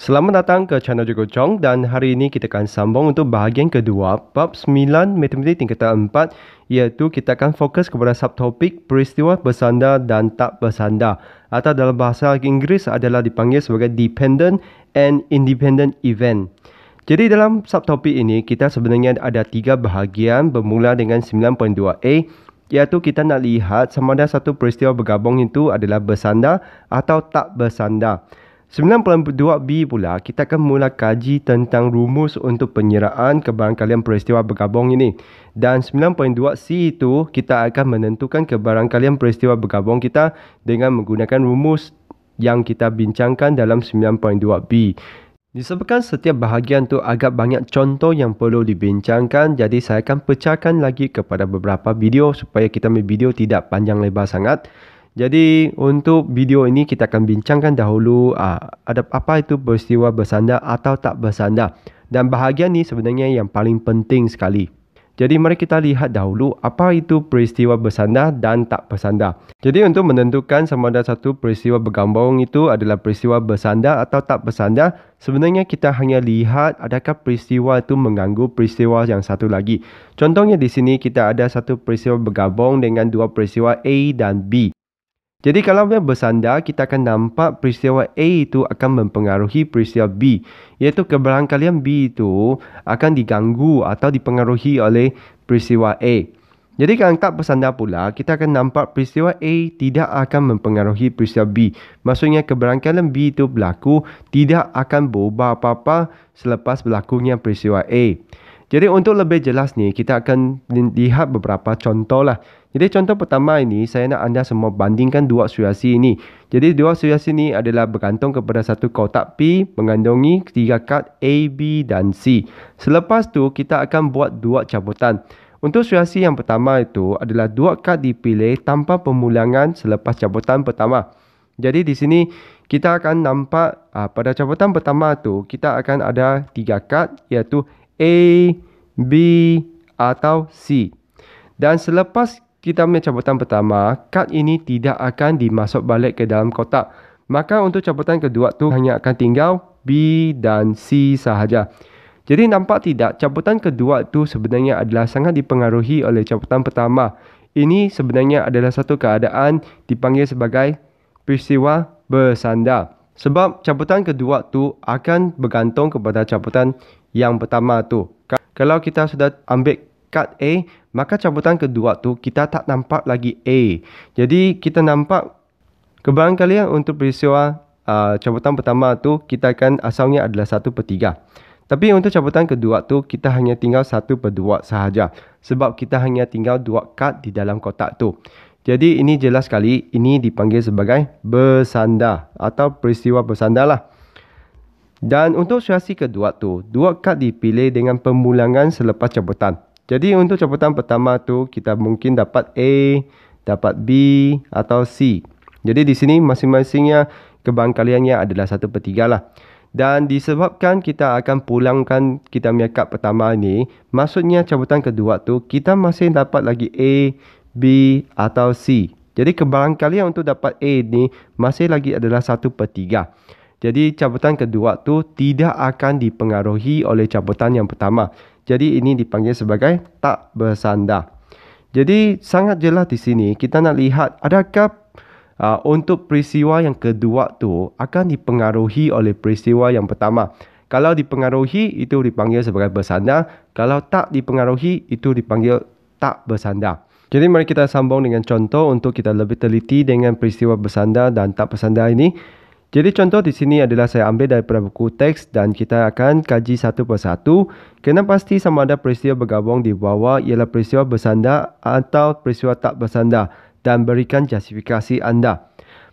Selamat datang ke channel Jogo Chong dan hari ini kita akan sambung untuk bahagian kedua bab 9 matematik tingkatan 4 iaitu kita akan fokus kepada subtopik peristiwa bersandar dan tak bersandar atau dalam bahasa Inggeris adalah dipanggil sebagai dependent and independent event. Jadi dalam subtopik ini kita sebenarnya ada tiga bahagian bermula dengan 9.2a iaitu kita nak lihat sama ada satu peristiwa bergabung itu adalah bersandar atau tak bersandar. 9.2b pula kita akan mula kaji tentang rumus untuk penyiraan kebarangkalian peristiwa bergabung ini dan 9.2c itu kita akan menentukan kebarangkalian peristiwa bergabung kita dengan menggunakan rumus yang kita bincangkan dalam 9.2b Disebabkan setiap bahagian tu agak banyak contoh yang perlu dibincangkan jadi saya akan pecahkan lagi kepada beberapa video supaya kita ambil video tidak panjang lebar sangat jadi untuk video ini kita akan bincangkan dahulu uh, ada apa itu peristiwa bersanda atau tak bersanda dan bahagian ini sebenarnya yang paling penting sekali. Jadi mari kita lihat dahulu apa itu peristiwa bersanda dan tak bersanda. Jadi untuk menentukan sama ada satu peristiwa bergambung itu adalah peristiwa bersanda atau tak bersanda, sebenarnya kita hanya lihat adakah peristiwa itu mengganggu peristiwa yang satu lagi. Contohnya di sini kita ada satu peristiwa bergabung dengan dua peristiwa A dan B. Jadi kalau dia bersandar, kita akan nampak peristiwa A itu akan mempengaruhi peristiwa B. Iaitu keberangkalian B itu akan diganggu atau dipengaruhi oleh peristiwa A. Jadi kalau tak bersandar pula, kita akan nampak peristiwa A tidak akan mempengaruhi peristiwa B. Maksudnya keberangkalan B itu berlaku tidak akan berubah apa-apa selepas berlakunya peristiwa A. Jadi untuk lebih jelas ni, kita akan lihat beberapa contoh lah. Jadi contoh pertama ini saya nak anda semua bandingkan dua situasi ini. Jadi dua situasi ini adalah bergantung kepada satu kotak P mengandungi tiga kad A, B dan C. Selepas tu kita akan buat dua cabutan. Untuk situasi yang pertama itu adalah dua kad dipilih tanpa pemulangan selepas cabutan pertama. Jadi di sini kita akan nampak ah, pada cabutan pertama tu kita akan ada tiga kad iaitu A, B atau C. Dan selepas kita punya cabutan pertama, kad ini tidak akan dimasuk balik ke dalam kotak. Maka untuk cabutan kedua tu hanya akan tinggal B dan C sahaja. Jadi nampak tidak cabutan kedua tu sebenarnya adalah sangat dipengaruhi oleh cabutan pertama. Ini sebenarnya adalah satu keadaan dipanggil sebagai peristiwa bersandar. Sebab cabutan kedua tu akan bergantung kepada cabutan yang pertama tu. Kalau kita sudah ambil Kad A, maka cabutan kedua tu kita tak nampak lagi A. Jadi kita nampak kebang kalian untuk peristiwa uh, cabutan pertama tu kita kan asalnya adalah 1 per 3. Tapi untuk cabutan kedua tu kita hanya tinggal 1 per 2 sahaja. Sebab kita hanya tinggal 2 kad di dalam kotak tu. Jadi ini jelas sekali ini dipanggil sebagai bersandar atau peristiwa bersandar lah. Dan untuk situasi kedua tu, dua kad dipilih dengan pemulangan selepas cabutan. Jadi untuk cabutan pertama tu kita mungkin dapat A, dapat B atau C. Jadi di sini masing-masingnya kebangkaliannya adalah 1 per 3 lah. Dan disebabkan kita akan pulangkan kita punya kad pertama ni, maksudnya cabutan kedua tu kita masih dapat lagi A, B atau C. Jadi kebangkalian untuk dapat A ni masih lagi adalah 1 per 3. Jadi cabutan kedua tu tidak akan dipengaruhi oleh cabutan yang pertama. Jadi ini dipanggil sebagai tak bersandar. Jadi sangat jelas di sini kita nak lihat adakah uh, untuk peristiwa yang kedua tu akan dipengaruhi oleh peristiwa yang pertama. Kalau dipengaruhi itu dipanggil sebagai bersandar, kalau tak dipengaruhi itu dipanggil tak bersandar. Jadi mari kita sambung dengan contoh untuk kita lebih teliti dengan peristiwa bersandar dan tak bersandar ini. Jadi contoh di sini adalah saya ambil dari buku teks dan kita akan kaji satu persatu. Kena pasti sama ada peristiwa bergabung di bawah ialah peristiwa bersandar atau peristiwa tak bersandar dan berikan justifikasi anda.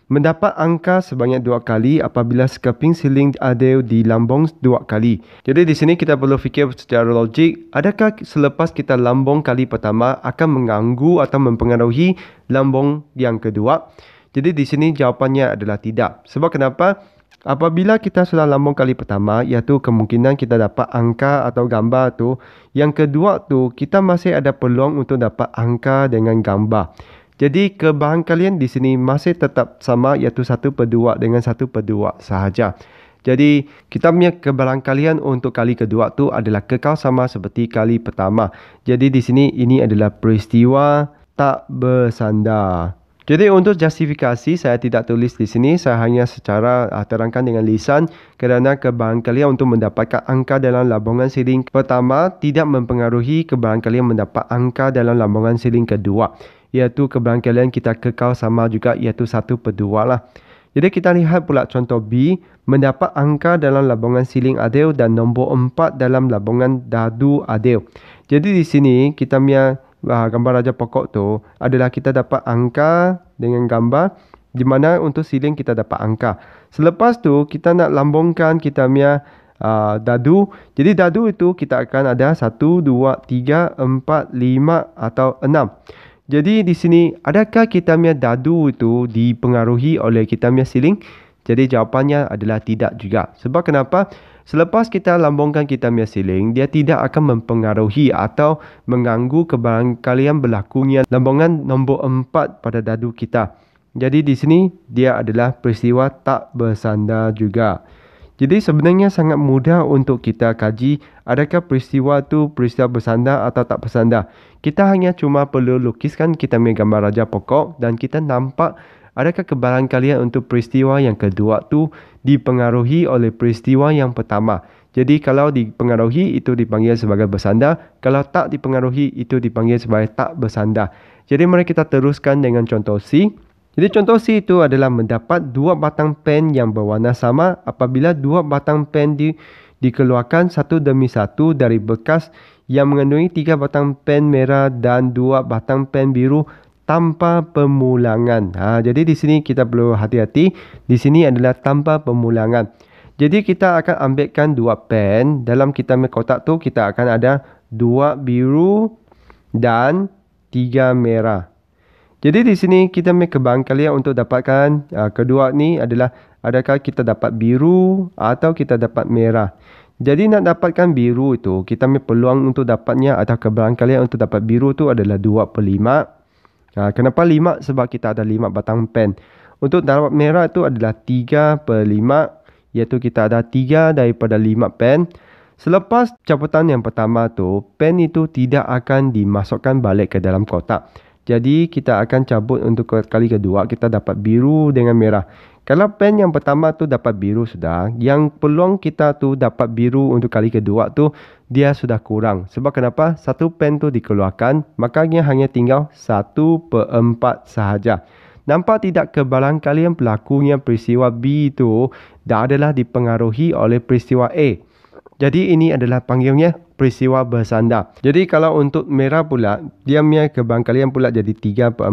Mendapat angka sebanyak dua kali apabila skeping siling ada di lambung dua kali. Jadi di sini kita perlu fikir secara logik, adakah selepas kita lambung kali pertama akan mengganggu atau mempengaruhi lambung yang kedua? Jadi di sini jawapannya adalah tidak. Sebab kenapa? Apabila kita sudah lambung kali pertama, iaitu kemungkinan kita dapat angka atau gambar tu. Yang kedua tu, kita masih ada peluang untuk dapat angka dengan gambar. Jadi kebahan kalian di sini masih tetap sama iaitu satu per dua dengan satu per dua sahaja. Jadi kita punya kebahan kalian untuk kali kedua tu adalah kekal sama seperti kali pertama. Jadi di sini ini adalah peristiwa tak bersandar. Jadi untuk justifikasi saya tidak tulis di sini, saya hanya secara uh, terangkan dengan lisan kerana kebahagiaan kalian untuk mendapatkan angka dalam lambungan siling pertama tidak mempengaruhi kebahagiaan kalian mendapat angka dalam lambungan siling kedua iaitu kebahagiaan kalian kita kekal sama juga iaitu satu per 2 lah. Jadi kita lihat pula contoh B mendapat angka dalam lambungan siling adil dan nombor 4 dalam lambungan dadu adil. Jadi di sini kita punya uh, gambar raja pokok tu adalah kita dapat angka dengan gambar di mana untuk siling kita dapat angka. Selepas tu kita nak lambungkan kita punya uh, dadu. Jadi dadu itu kita akan ada 1 2 3 4 5 atau 6. Jadi di sini adakah kita punya dadu itu dipengaruhi oleh kita punya siling? Jadi jawapannya adalah tidak juga. Sebab kenapa? Selepas kita lambungkan kita punya siling, dia tidak akan mempengaruhi atau mengganggu kebarangkalian berlakunya lambungan nombor empat pada dadu kita. Jadi di sini dia adalah peristiwa tak bersandar juga. Jadi sebenarnya sangat mudah untuk kita kaji adakah peristiwa tu peristiwa bersandar atau tak bersandar. Kita hanya cuma perlu lukiskan kita punya gambar raja pokok dan kita nampak Adakah kebalan kalian untuk peristiwa yang kedua tu dipengaruhi oleh peristiwa yang pertama? Jadi kalau dipengaruhi itu dipanggil sebagai bersandar, kalau tak dipengaruhi itu dipanggil sebagai tak bersandar. Jadi mari kita teruskan dengan contoh C. Jadi contoh C itu adalah mendapat dua batang pen yang berwarna sama apabila dua batang pen di, dikeluarkan satu demi satu dari bekas yang mengandungi tiga batang pen merah dan dua batang pen biru tanpa pemulangan. Ha, jadi di sini kita perlu hati-hati. Di sini adalah tanpa pemulangan. Jadi kita akan ambilkan dua pen. Dalam kita punya kotak tu kita akan ada dua biru dan tiga merah. Jadi di sini kita punya kebang kalian untuk dapatkan ha, kedua ni adalah adakah kita dapat biru atau kita dapat merah. Jadi nak dapatkan biru itu, kita punya peluang untuk dapatnya atau kebang untuk dapat biru itu adalah 2 per 5. Ha, kenapa lima? Sebab kita ada lima batang pen. Untuk darabat merah itu adalah tiga per lima, iaitu kita ada tiga daripada lima pen. Selepas caputan yang pertama tu, pen itu tidak akan dimasukkan balik ke dalam kotak. Jadi kita akan cabut untuk kali kedua kita dapat biru dengan merah. Kalau pen yang pertama tu dapat biru sudah, yang peluang kita tu dapat biru untuk kali kedua tu dia sudah kurang. Sebab kenapa? Satu pen tu dikeluarkan, makanya hanya tinggal 1/4 sahaja. Nampak tidak kalian pelakunya peristiwa B itu dah adalah dipengaruhi oleh peristiwa A. Jadi ini adalah panggilnya peristiwa bersandar. Jadi kalau untuk merah pula, diamnya kebangkalian pula jadi 3 per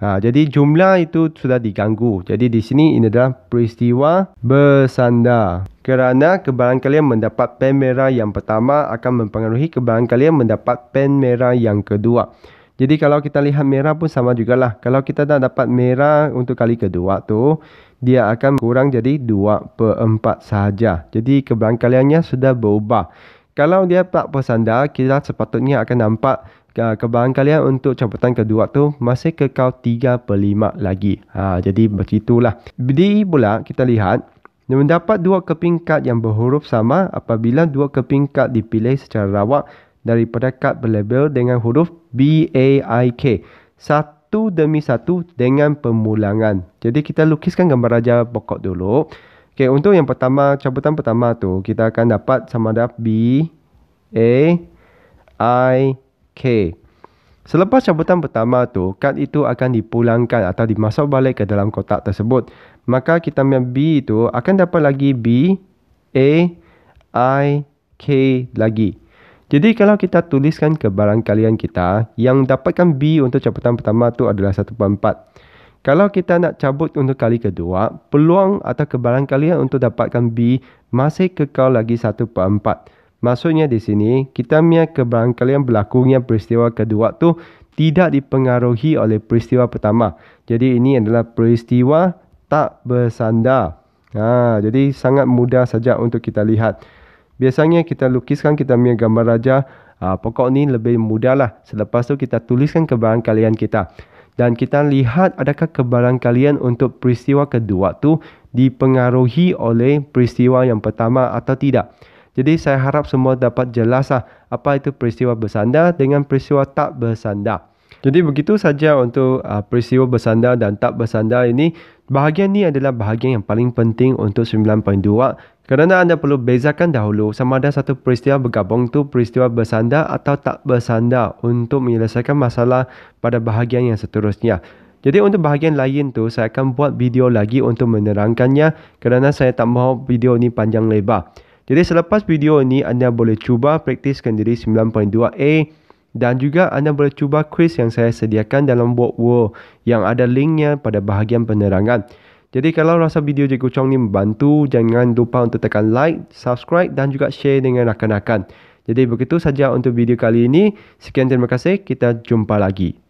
Ha, jadi jumlah itu sudah diganggu. Jadi di sini ini adalah peristiwa bersandar. Kerana kalian mendapat pen merah yang pertama akan mempengaruhi kalian mendapat pen merah yang kedua. Jadi kalau kita lihat merah pun sama juga lah. Kalau kita dah dapat merah untuk kali kedua tu, dia akan kurang jadi 2 per 4 sahaja. Jadi keberangkaliannya sudah berubah. Kalau dia tak bersanda, kita sepatutnya akan nampak kebarangkalian untuk cabutan kedua tu masih kekal 3 per 5 lagi. Ha, jadi begitulah. Di pula kita lihat, mendapat dua keping kad yang berhuruf sama apabila dua keping kad dipilih secara rawak Daripada perekat berlabel dengan huruf B A I K satu demi satu dengan pemulangan. Jadi kita lukiskan gambar raja pokok dulu. Okey, untuk yang pertama cabutan pertama tu kita akan dapat sama ada B A I K. Selepas cabutan pertama tu, kad itu akan dipulangkan atau dimasuk balik ke dalam kotak tersebut. Maka kita ambil B itu akan dapat lagi B A I K lagi. Jadi kalau kita tuliskan ke barang kalian kita, yang dapatkan B untuk cabutan pertama tu adalah 1.4. Kalau kita nak cabut untuk kali kedua, peluang atau kebarang kalian untuk dapatkan B masih kekal lagi 1.4. Maksudnya di sini, kita punya kebarang kalian berlakunya peristiwa kedua tu tidak dipengaruhi oleh peristiwa pertama. Jadi ini adalah peristiwa tak bersandar. Ha, jadi sangat mudah saja untuk kita lihat. Biasanya kita lukiskan kita punya gambar raja uh, pokok ni lebih mudah lah. Selepas tu kita tuliskan kebaran kalian kita. Dan kita lihat adakah kebaran kalian untuk peristiwa kedua tu dipengaruhi oleh peristiwa yang pertama atau tidak. Jadi saya harap semua dapat jelas lah apa itu peristiwa bersandar dengan peristiwa tak bersandar. Jadi begitu saja untuk uh, peristiwa bersandar dan tak bersandar ini. Bahagian ni adalah bahagian yang paling penting untuk 9.2 kerana anda perlu bezakan dahulu sama ada satu peristiwa bergabung tu peristiwa bersandar atau tak bersandar untuk menyelesaikan masalah pada bahagian yang seterusnya. Jadi untuk bahagian lain tu saya akan buat video lagi untuk menerangkannya kerana saya tak mahu video ni panjang lebar. Jadi selepas video ini anda boleh cuba praktiskan diri 9.2A dan juga anda boleh cuba kuis yang saya sediakan dalam World World yang ada linknya pada bahagian penerangan. Jadi kalau rasa video Cikgu Chong ni membantu, jangan lupa untuk tekan like, subscribe dan juga share dengan rakan-rakan. Jadi begitu saja untuk video kali ini. Sekian terima kasih, kita jumpa lagi.